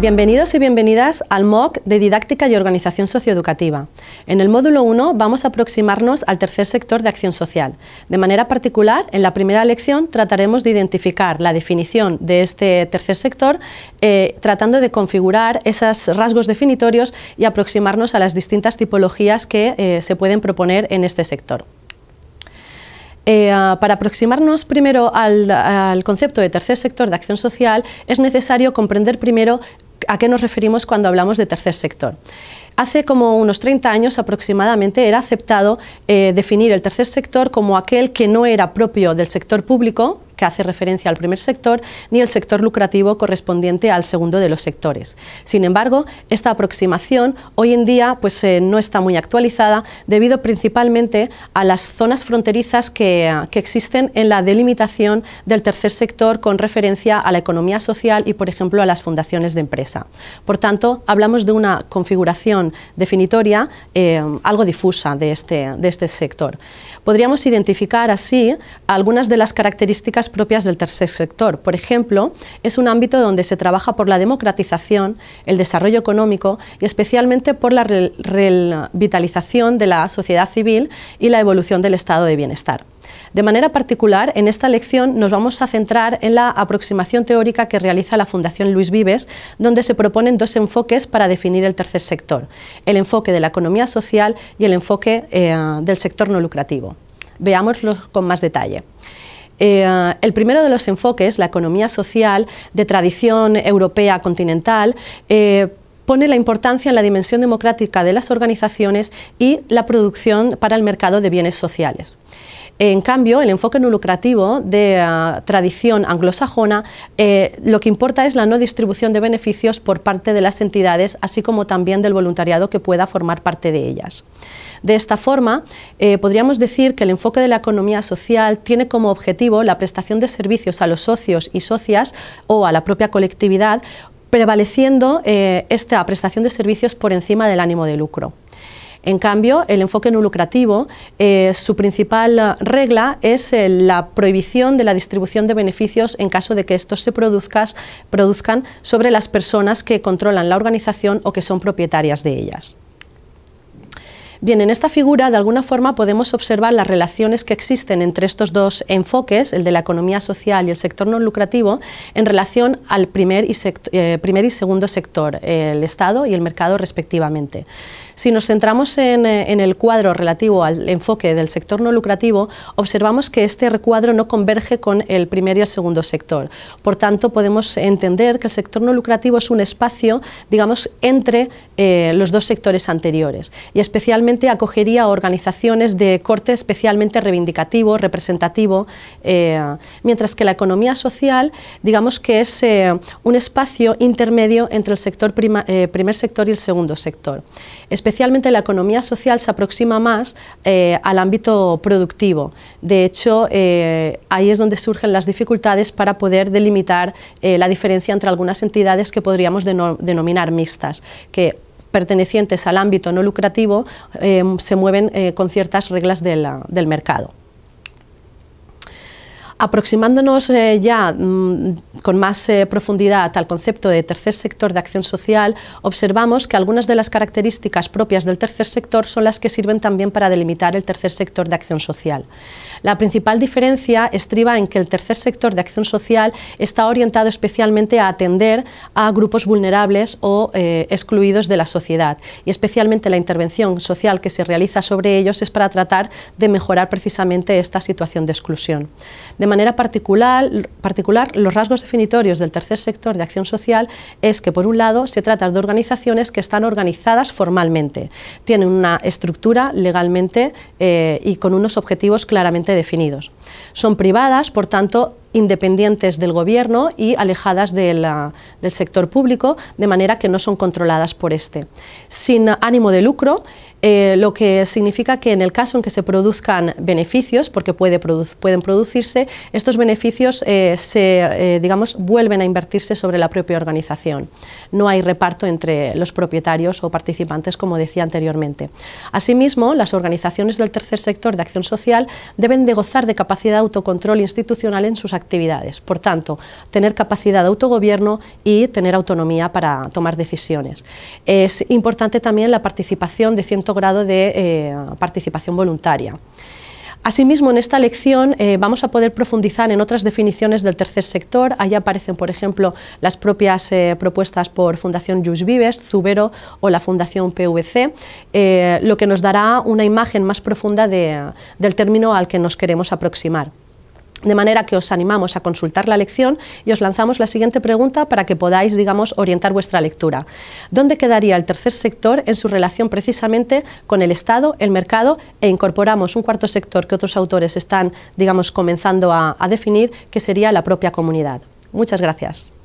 Bienvenidos y bienvenidas al MOOC de Didáctica y Organización Socioeducativa. En el módulo 1 vamos a aproximarnos al tercer sector de acción social. De manera particular, en la primera lección trataremos de identificar la definición de este tercer sector, eh, tratando de configurar esos rasgos definitorios y aproximarnos a las distintas tipologías que eh, se pueden proponer en este sector. Eh, para aproximarnos primero al, al, concepto de tercer sector de acción social, es necesario comprender primero ¿A qué nos referimos cuando hablamos de tercer sector? Hace como unos 30 años aproximadamente era aceptado eh, definir el tercer sector como aquel que no era propio del sector público, que hace referencia al primer sector, ni el sector lucrativo correspondiente al segundo de los sectores. Sin embargo, esta aproximación hoy en día pues, eh, no está muy actualizada debido principalmente a las zonas fronterizas que, que existen en la delimitación del tercer sector con referencia a la economía social y, por ejemplo, a las fundaciones de empresa. Por tanto, hablamos de una configuración definitoria eh, algo difusa de este, de este sector. Podríamos identificar así algunas de las características propias del tercer sector. Por ejemplo, es un ámbito donde se trabaja por la democratización, el desarrollo económico y especialmente por la revitalización de la sociedad civil y la evolución del estado de bienestar. De manera particular, en esta lección nos vamos a centrar en la aproximación teórica que realiza la Fundación Luis Vives, donde se proponen dos enfoques para definir el tercer sector, el enfoque de la economía social y el enfoque eh, del sector no lucrativo. Veámoslo con más detalle. Eh, el primero de los enfoques, la economía social de tradición europea continental, eh, pone la importancia en la dimensión democrática de las organizaciones y la producción para el mercado de bienes sociales. En cambio, el enfoque no lucrativo de ah, tradición anglosajona eh, lo que importa es la no distribución de beneficios por parte de las entidades, así como también del voluntariado que pueda formar parte de ellas. De esta forma, eh, podríamos decir que el enfoque de la economía social tiene como objetivo la prestación de servicios a los socios y socias o a la propia colectividad prevaleciendo eh, esta prestación de servicios por encima del ánimo de lucro. En cambio, el enfoque no lucrativo, eh, su principal regla es eh, la prohibición de la distribución de beneficios en caso de que estos se produzcan sobre las personas que controlan la organización o que son propietarias de ellas. Bien, en esta figura de alguna forma podemos observar las relaciones que existen entre estos dos enfoques, el de la economía social y el sector no lucrativo, en relación al primer y, eh, primer y segundo sector, el Estado y el mercado respectivamente. Si nos centramos eh, en, el cuadro relativo al enfoque del sector no lucrativo, observamos que este recuadro no converge con el primer y el segundo sector. Por tanto, podemos entender que el sector no lucrativo es un espacio, digamos, entre eh, los dos sectores anteriores y especialmente acogería a organizaciones de corte especialmente reivindicativo, representativo, eh, mientras que la economía social, digamos que es un espacio intermedio entre el sector primer sector y el segundo sector especialmente la economía social se aproxima más eh, al ámbito productivo. De hecho, eh, ahí es donde surgen las dificultades para poder delimitar eh, la diferencia entre algunas entidades que podríamos denominar mixtas, que pertenecientes al ámbito no lucrativo se mueven con ciertas reglas del mercado. Aproximándonos eh, ya mm, con más eh, profundidad al concepto de tercer sector de acción social, observamos que algunas de las características propias del tercer sector son las que sirven también para delimitar el tercer sector de acción social. La principal diferencia estriba en que el tercer sector de acción social está orientado especialmente a atender a grupos vulnerables o eh, excluidos de la sociedad y especialmente la intervención social que se realiza sobre ellos es para tratar de mejorar precisamente esta situación de exclusión. De manera particular, particular, los rasgos definitorios del tercer sector de acción social es que, por un lado, se trata de organizaciones que están organizadas formalmente, tienen una estructura legalmente eh, y con unos objetivos claramente definidos. Son privadas, por tanto, independientes del gobierno y alejadas del sector público, de manera que no son controladas por este. Sin ánimo de lucro, eh, lo que significa que en el caso en que se produzcan beneficios, porque puede pueden producirse, estos beneficios eh, se, eh, digamos, vuelven a invertirse sobre la propia organización. No hay reparto entre los propietarios o participantes, como decía anteriormente. Asimismo, las organizaciones del tercer sector de acción social deben de gozar de capacidad de autocontrol institucional en sus actividades actividades. Por tanto, tener capacidad de autogobierno y tener autonomía para tomar decisiones. Es importante también la participación de cierto grado de eh, participación voluntaria. Asimismo, en esta lección eh, vamos a poder profundizar en otras definiciones del tercer sector. Allí aparecen, por ejemplo, las propias eh, propuestas por Fundación Jus Vives, Zubero o la Fundación PVC, lo que nos dará una imagen más profunda del término al que nos queremos aproximar. De manera que os animamos a consultar la lección y os lanzamos la siguiente pregunta para que podáis, digamos, orientar vuestra lectura. ¿Dónde quedaría el tercer sector en su relación precisamente con el Estado, el mercado e incorporamos un cuarto sector que otros autores están, digamos, comenzando a, a definir, que sería la propia comunidad? Muchas gracias.